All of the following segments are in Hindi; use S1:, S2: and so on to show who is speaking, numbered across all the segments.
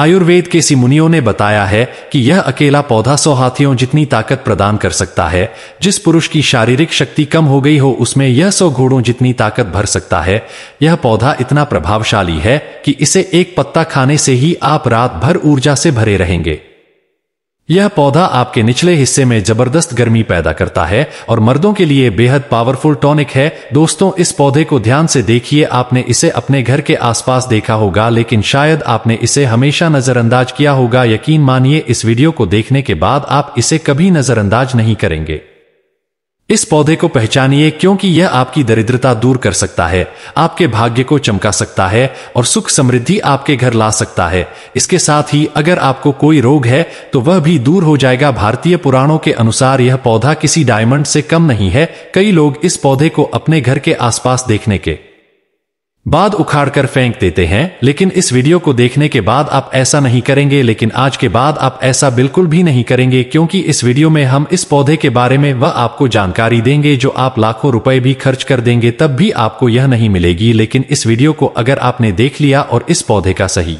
S1: आयुर्वेद के सिमुनियों ने बताया है कि यह अकेला पौधा सौ हाथियों जितनी ताकत प्रदान कर सकता है जिस पुरुष की शारीरिक शक्ति कम हो गई हो उसमें यह सौ घोड़ों जितनी ताकत भर सकता है यह पौधा इतना प्रभावशाली है कि इसे एक पत्ता खाने से ही आप रात भर ऊर्जा से भरे रहेंगे यह पौधा आपके निचले हिस्से में जबरदस्त गर्मी पैदा करता है और मर्दों के लिए बेहद पावरफुल टॉनिक है दोस्तों इस पौधे को ध्यान से देखिए आपने इसे अपने घर के आसपास देखा होगा लेकिन शायद आपने इसे हमेशा नजरअंदाज किया होगा यकीन मानिए इस वीडियो को देखने के बाद आप इसे कभी नजरअंदाज नहीं करेंगे इस पौधे को पहचानिए क्योंकि यह आपकी दरिद्रता दूर कर सकता है आपके भाग्य को चमका सकता है और सुख समृद्धि आपके घर ला सकता है इसके साथ ही अगर आपको कोई रोग है तो वह भी दूर हो जाएगा भारतीय पुराणों के अनुसार यह पौधा किसी डायमंड से कम नहीं है कई लोग इस पौधे को अपने घर के आसपास देखने के बाद उखाड़ कर फेंक देते हैं लेकिन इस वीडियो को देखने के बाद आप ऐसा नहीं करेंगे लेकिन आज के बाद आप ऐसा बिल्कुल भी नहीं करेंगे क्योंकि इस वीडियो में हम इस पौधे के बारे में वह आपको जानकारी देंगे जो आप लाखों रुपए भी खर्च कर देंगे तब भी आपको यह नहीं मिलेगी लेकिन इस वीडियो को अगर आपने देख लिया और इस पौधे का सही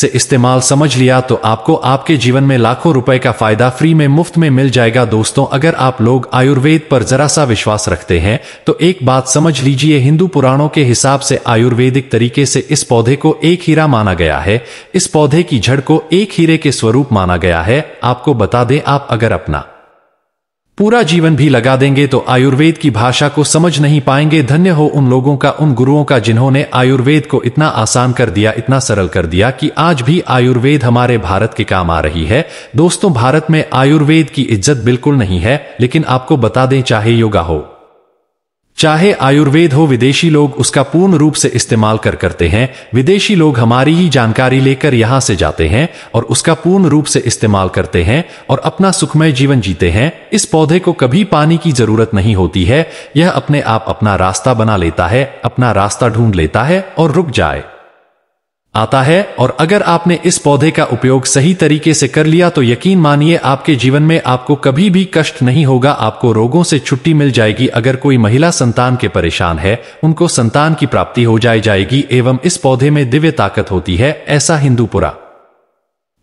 S1: से इस्तेमाल समझ लिया तो आपको आपके जीवन में लाखों रुपए का फायदा फ्री में मुफ्त में मिल जाएगा दोस्तों अगर आप लोग आयुर्वेद पर जरा सा विश्वास रखते हैं तो एक बात समझ लीजिए हिंदू पुराणों के हिसाब से आयुर्वेदिक तरीके से इस पौधे को एक हीरा माना गया है इस पौधे की जड़ को एक हीरे के स्वरूप माना गया है आपको बता दें आप अगर अपना पूरा जीवन भी लगा देंगे तो आयुर्वेद की भाषा को समझ नहीं पाएंगे धन्य हो उन लोगों का उन गुरुओं का जिन्होंने आयुर्वेद को इतना आसान कर दिया इतना सरल कर दिया कि आज भी आयुर्वेद हमारे भारत के काम आ रही है दोस्तों भारत में आयुर्वेद की इज्जत बिल्कुल नहीं है लेकिन आपको बता दें चाहे योगा हो चाहे आयुर्वेद हो विदेशी लोग उसका पूर्ण रूप से इस्तेमाल कर करते हैं विदेशी लोग हमारी ही जानकारी लेकर यहां से जाते हैं और उसका पूर्ण रूप से इस्तेमाल करते हैं और अपना सुखमय जीवन जीते हैं इस पौधे को कभी पानी की जरूरत नहीं होती है यह अपने आप अपना रास्ता बना लेता है अपना रास्ता ढूंढ लेता है और रुक जाए आता है और अगर आपने इस पौधे का उपयोग सही तरीके से कर लिया तो यकीन मानिए आपके जीवन में आपको कभी भी कष्ट नहीं होगा आपको रोगों से छुट्टी मिल जाएगी अगर कोई महिला संतान के परेशान है उनको संतान की प्राप्ति हो जाए जाएगी एवं इस पौधे में दिव्य ताकत होती है ऐसा हिंदू पुरा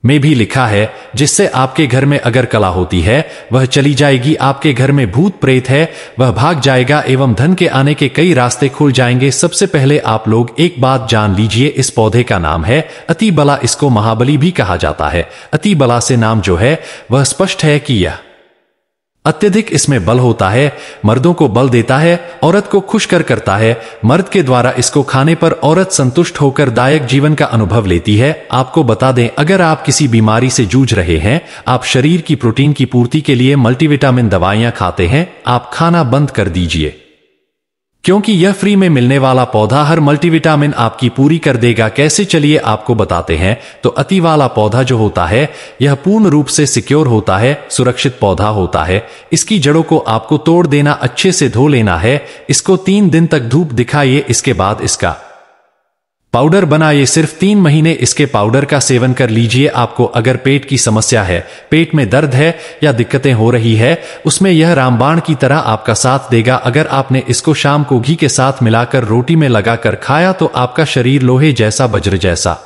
S1: में भी लिखा है जिससे आपके घर में अगर कला होती है वह चली जाएगी आपके घर में भूत प्रेत है वह भाग जाएगा एवं धन के आने के कई रास्ते खुल जाएंगे सबसे पहले आप लोग एक बात जान लीजिए इस पौधे का नाम है अति बला इसको महाबली भी कहा जाता है अति बला से नाम जो है वह स्पष्ट है कि यह अत्यधिक इसमें बल होता है मर्दों को बल देता है औरत को खुश कर करता है मर्द के द्वारा इसको खाने पर औरत संतुष्ट होकर दायक जीवन का अनुभव लेती है आपको बता दें अगर आप किसी बीमारी से जूझ रहे हैं आप शरीर की प्रोटीन की पूर्ति के लिए मल्टीविटामिन दवाइयां खाते हैं आप खाना बंद कर दीजिए क्योंकि यह फ्री में मिलने वाला पौधा हर मल्टीविटामिन आपकी पूरी कर देगा कैसे चलिए आपको बताते हैं तो अति वाला पौधा जो होता है यह पूर्ण रूप से सिक्योर होता है सुरक्षित पौधा होता है इसकी जड़ों को आपको तोड़ देना अच्छे से धो लेना है इसको तीन दिन तक धूप दिखाइए इसके बाद इसका पाउडर बनाइए सिर्फ तीन महीने इसके पाउडर का सेवन कर लीजिए आपको अगर पेट की समस्या है पेट में दर्द है या दिक्कतें हो रही है उसमें यह रामबाण की तरह आपका साथ देगा अगर आपने इसको शाम को घी के साथ मिलाकर रोटी में लगाकर खाया तो आपका शरीर लोहे जैसा वज्र जैसा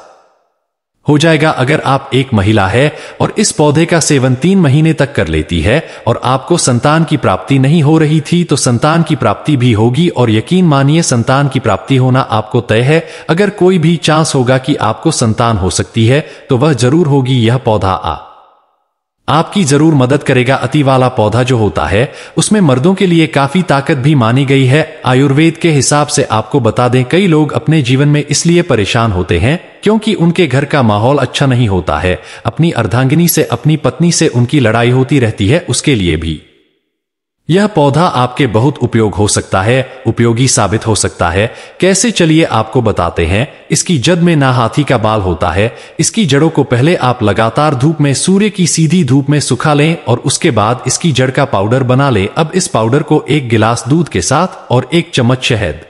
S1: हो जाएगा अगर आप एक महिला है और इस पौधे का सेवन तीन महीने तक कर लेती है और आपको संतान की प्राप्ति नहीं हो रही थी तो संतान की प्राप्ति भी होगी और यकीन मानिए संतान की प्राप्ति होना आपको तय है अगर कोई भी चांस होगा कि आपको संतान हो सकती है तो वह जरूर होगी यह पौधा आ आपकी जरूर मदद करेगा अति वाला पौधा जो होता है उसमें मर्दों के लिए काफी ताकत भी मानी गई है आयुर्वेद के हिसाब से आपको बता दें कई लोग अपने जीवन में इसलिए परेशान होते हैं क्योंकि उनके घर का माहौल अच्छा नहीं होता है अपनी अर्धांगिनी से अपनी पत्नी से उनकी लड़ाई होती रहती है उसके लिए भी यह पौधा आपके बहुत उपयोग हो सकता है उपयोगी साबित हो सकता है कैसे चलिए आपको बताते हैं इसकी जद में ना हाथी का बाल होता है इसकी जड़ों को पहले आप लगातार धूप में सूर्य की सीधी धूप में सुखा लें और उसके बाद इसकी जड़ का पाउडर बना लें अब इस पाउडर को एक गिलास दूध के साथ और एक चम्मच शहद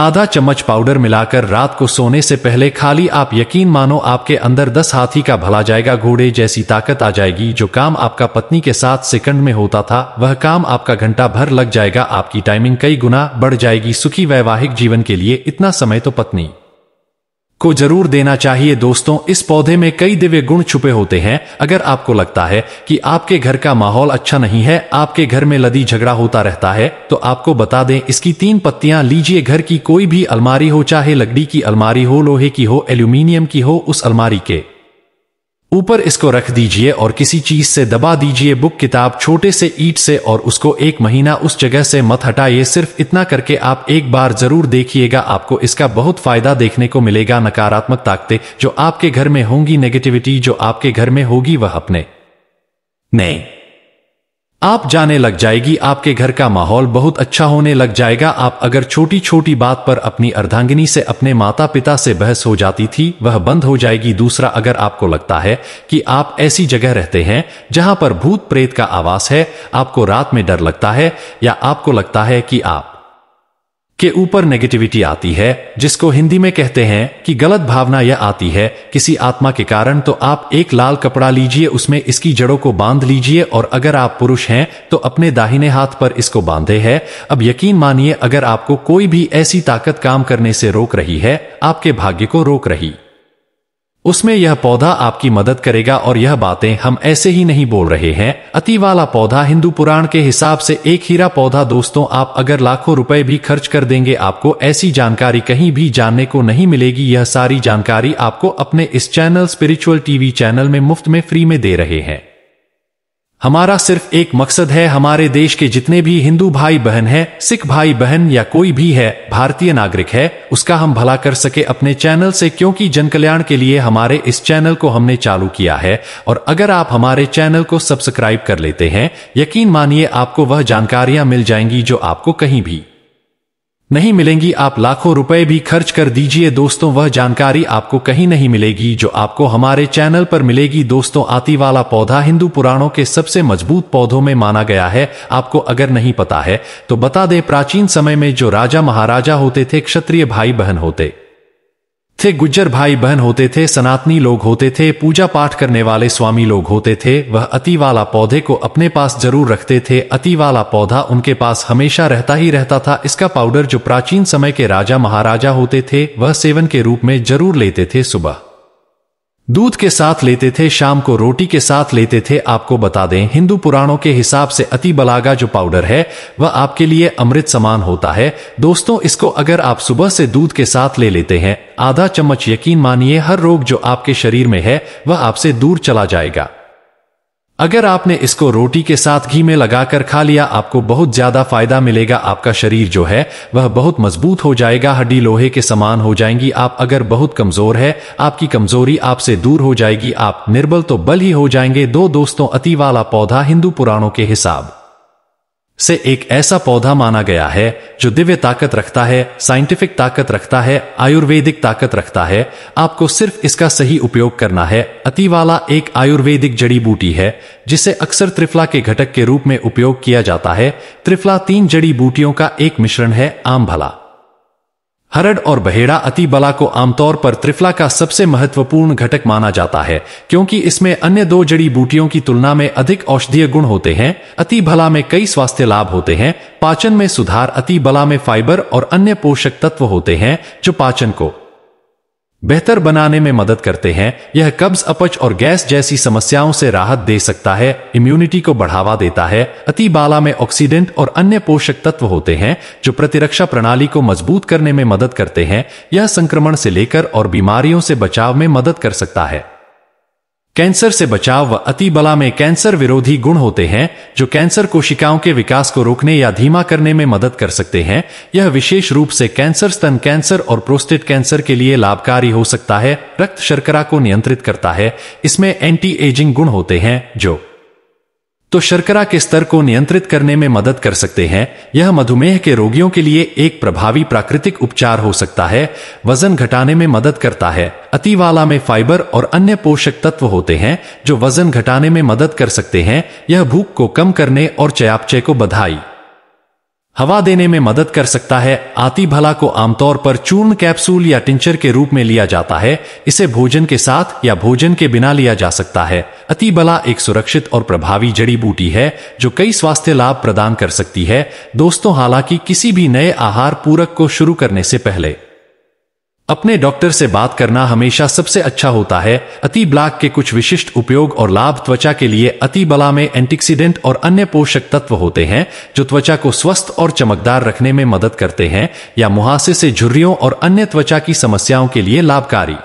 S1: आधा चम्मच पाउडर मिलाकर रात को सोने से पहले खाली आप यकीन मानो आपके अंदर दस हाथी का भला जाएगा घोड़े जैसी ताकत आ जाएगी जो काम आपका पत्नी के साथ सेकंड में होता था वह काम आपका घंटा भर लग जाएगा आपकी टाइमिंग कई गुना बढ़ जाएगी सुखी वैवाहिक जीवन के लिए इतना समय तो पत्नी को जरूर देना चाहिए दोस्तों इस पौधे में कई दिव्य गुण छुपे होते हैं अगर आपको लगता है कि आपके घर का माहौल अच्छा नहीं है आपके घर में लदी झगड़ा होता रहता है तो आपको बता दें इसकी तीन पत्तियां लीजिए घर की कोई भी अलमारी हो चाहे लकड़ी की अलमारी हो लोहे की हो एल्यूमिनियम की हो उस अलमारी के ऊपर इसको रख दीजिए और किसी चीज से दबा दीजिए बुक किताब छोटे से ईट से और उसको एक महीना उस जगह से मत हटाइए सिर्फ इतना करके आप एक बार जरूर देखिएगा आपको इसका बहुत फायदा देखने को मिलेगा नकारात्मक ताकते जो आपके घर में होंगी नेगेटिविटी जो आपके घर में होगी वह अपने नहीं आप जाने लग जाएगी आपके घर का माहौल बहुत अच्छा होने लग जाएगा आप अगर छोटी छोटी बात पर अपनी अर्धांगिनी से अपने माता पिता से बहस हो जाती थी वह बंद हो जाएगी दूसरा अगर आपको लगता है कि आप ऐसी जगह रहते हैं जहां पर भूत प्रेत का आवास है आपको रात में डर लगता है या आपको लगता है कि आप के ऊपर नेगेटिविटी आती है जिसको हिंदी में कहते हैं कि गलत भावना यह आती है किसी आत्मा के कारण तो आप एक लाल कपड़ा लीजिए उसमें इसकी जड़ों को बांध लीजिए और अगर आप पुरुष हैं तो अपने दाहिने हाथ पर इसको बांधे है अब यकीन मानिए अगर आपको कोई भी ऐसी ताकत काम करने से रोक रही है आपके भाग्य को रोक रही उसमें यह पौधा आपकी मदद करेगा और यह बातें हम ऐसे ही नहीं बोल रहे हैं अति वाला पौधा हिंदू पुराण के हिसाब से एक हीरा पौधा दोस्तों आप अगर लाखों रुपए भी खर्च कर देंगे आपको ऐसी जानकारी कहीं भी जानने को नहीं मिलेगी यह सारी जानकारी आपको अपने इस चैनल स्पिरिचुअल टीवी चैनल में मुफ्त में फ्री में दे रहे हैं हमारा सिर्फ एक मकसद है हमारे देश के जितने भी हिंदू भाई बहन है सिख भाई बहन या कोई भी है भारतीय नागरिक है उसका हम भला कर सके अपने चैनल से क्योंकि जनकल्याण के लिए हमारे इस चैनल को हमने चालू किया है और अगर आप हमारे चैनल को सब्सक्राइब कर लेते हैं यकीन मानिए आपको वह जानकारियां मिल जाएंगी जो आपको कहीं भी नहीं मिलेंगी आप लाखों रुपए भी खर्च कर दीजिए दोस्तों वह जानकारी आपको कहीं नहीं मिलेगी जो आपको हमारे चैनल पर मिलेगी दोस्तों आती वाला पौधा हिंदू पुराणों के सबसे मजबूत पौधों में माना गया है आपको अगर नहीं पता है तो बता दे प्राचीन समय में जो राजा महाराजा होते थे क्षत्रिय भाई बहन होते थे गुज्जर भाई बहन होते थे सनातनी लोग होते थे पूजा पाठ करने वाले स्वामी लोग होते थे वह अति वाला पौधे को अपने पास जरूर रखते थे अति वाला पौधा उनके पास हमेशा रहता ही रहता था इसका पाउडर जो प्राचीन समय के राजा महाराजा होते थे वह सेवन के रूप में जरूर लेते थे सुबह दूध के साथ लेते थे शाम को रोटी के साथ लेते थे आपको बता दें हिंदू पुराणों के हिसाब से अति बलागा जो पाउडर है वह आपके लिए अमृत समान होता है दोस्तों इसको अगर आप सुबह से दूध के साथ ले लेते हैं आधा चम्मच यकीन मानिए हर रोग जो आपके शरीर में है वह आपसे दूर चला जाएगा अगर आपने इसको रोटी के साथ घी में लगाकर खा लिया आपको बहुत ज्यादा फायदा मिलेगा आपका शरीर जो है वह बहुत मजबूत हो जाएगा हड्डी लोहे के समान हो जाएंगी आप अगर बहुत कमजोर है आपकी कमजोरी आपसे दूर हो जाएगी आप निर्बल तो बल ही हो जाएंगे दो दोस्तों अति वाला पौधा हिंदू पुराणों के हिसाब से एक ऐसा पौधा माना गया है जो दिव्य ताकत रखता है साइंटिफिक ताकत रखता है आयुर्वेदिक ताकत रखता है आपको सिर्फ इसका सही उपयोग करना है अतिवाला एक आयुर्वेदिक जड़ी बूटी है जिसे अक्सर त्रिफला के घटक के रूप में उपयोग किया जाता है त्रिफला तीन जड़ी बूटियों का एक मिश्रण है आम भला हरड़ और बहेड़ा अति बला को आमतौर पर त्रिफला का सबसे महत्वपूर्ण घटक माना जाता है क्योंकि इसमें अन्य दो जड़ी बूटियों की तुलना में अधिक औषधीय गुण होते हैं अति भला में कई स्वास्थ्य लाभ होते हैं पाचन में सुधार अति बला में फाइबर और अन्य पोषक तत्व होते हैं जो पाचन को बेहतर बनाने में मदद करते हैं यह कब्ज अपच और गैस जैसी समस्याओं से राहत दे सकता है इम्यूनिटी को बढ़ावा देता है अति बाला में ऑक्सीडेंट और अन्य पोषक तत्व होते हैं जो प्रतिरक्षा प्रणाली को मजबूत करने में मदद करते हैं यह संक्रमण से लेकर और बीमारियों से बचाव में मदद कर सकता है कैंसर से बचाव व अति बला में कैंसर विरोधी गुण होते हैं जो कैंसर कोशिकाओं के विकास को रोकने या धीमा करने में मदद कर सकते हैं यह विशेष रूप से कैंसर स्तन कैंसर और प्रोस्टेट कैंसर के लिए लाभकारी हो सकता है रक्त शर्करा को नियंत्रित करता है इसमें एंटी एजिंग गुण होते हैं जो तो शर्करा के स्तर को नियंत्रित करने में मदद कर सकते हैं यह मधुमेह के रोगियों के लिए एक प्रभावी प्राकृतिक उपचार हो सकता है वजन घटाने में मदद करता है अतिवाला में फाइबर और अन्य पोषक तत्व होते हैं जो वजन घटाने में मदद कर सकते हैं यह भूख को कम करने और चयापचय को बधाई हवा देने में मदद कर सकता है आती भला को आमतौर पर चूर्ण कैप्सूल या टिंचर के रूप में लिया जाता है इसे भोजन के साथ या भोजन के बिना लिया जा सकता है अति भला एक सुरक्षित और प्रभावी जड़ी बूटी है जो कई स्वास्थ्य लाभ प्रदान कर सकती है दोस्तों हालांकि किसी भी नए आहार पूरक को शुरू करने से पहले अपने डॉक्टर से बात करना हमेशा सबसे अच्छा होता है अति ब्लाक के कुछ विशिष्ट उपयोग और लाभ त्वचा के लिए अति बला में एंटीक्सीडेंट और अन्य पोषक तत्व होते हैं जो त्वचा को स्वस्थ और चमकदार रखने में मदद करते हैं या मुहासे से झुर्रियों और अन्य त्वचा की समस्याओं के लिए लाभकारी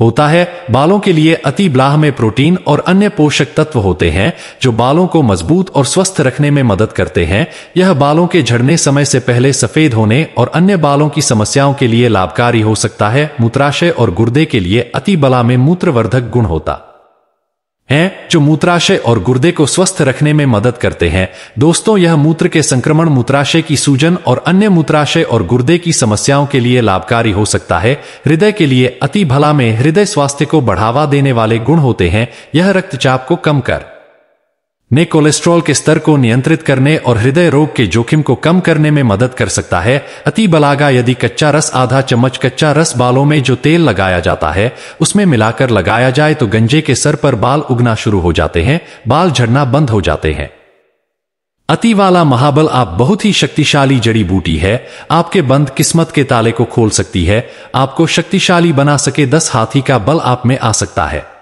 S1: होता है बालों के लिए अति ब्लाह में प्रोटीन और अन्य पोषक तत्व होते हैं जो बालों को मजबूत और स्वस्थ रखने में मदद करते हैं यह बालों के झड़ने समय से पहले सफेद होने और अन्य बालों की समस्याओं के लिए लाभकारी हो सकता है मूत्राशय और गुर्दे के लिए अति बला में मूत्रवर्धक गुण होता हैं जो मूत्राशय और गुर्दे को स्वस्थ रखने में मदद करते हैं दोस्तों यह मूत्र के संक्रमण मूत्राशय की सूजन और अन्य मूत्राशय और गुर्दे की समस्याओं के लिए लाभकारी हो सकता है हृदय के लिए अति भला में हृदय स्वास्थ्य को बढ़ावा देने वाले गुण होते हैं यह रक्तचाप को कम कर ने कोलेस्ट्रॉल के स्तर को नियंत्रित करने और हृदय रोग के जोखिम को कम करने में मदद कर सकता है अति बलागा यदि कच्चा रस आधा चम्मच कच्चा रस बालों में जो तेल लगाया जाता है उसमें मिलाकर लगाया जाए तो गंजे के सर पर बाल उगना शुरू हो जाते हैं बाल झड़ना बंद हो जाते हैं अति वाला महाबल आप बहुत ही शक्तिशाली जड़ी बूटी है आपके बंद किस्मत के ताले को खोल सकती है आपको शक्तिशाली बना सके दस हाथी का बल आप में आ सकता है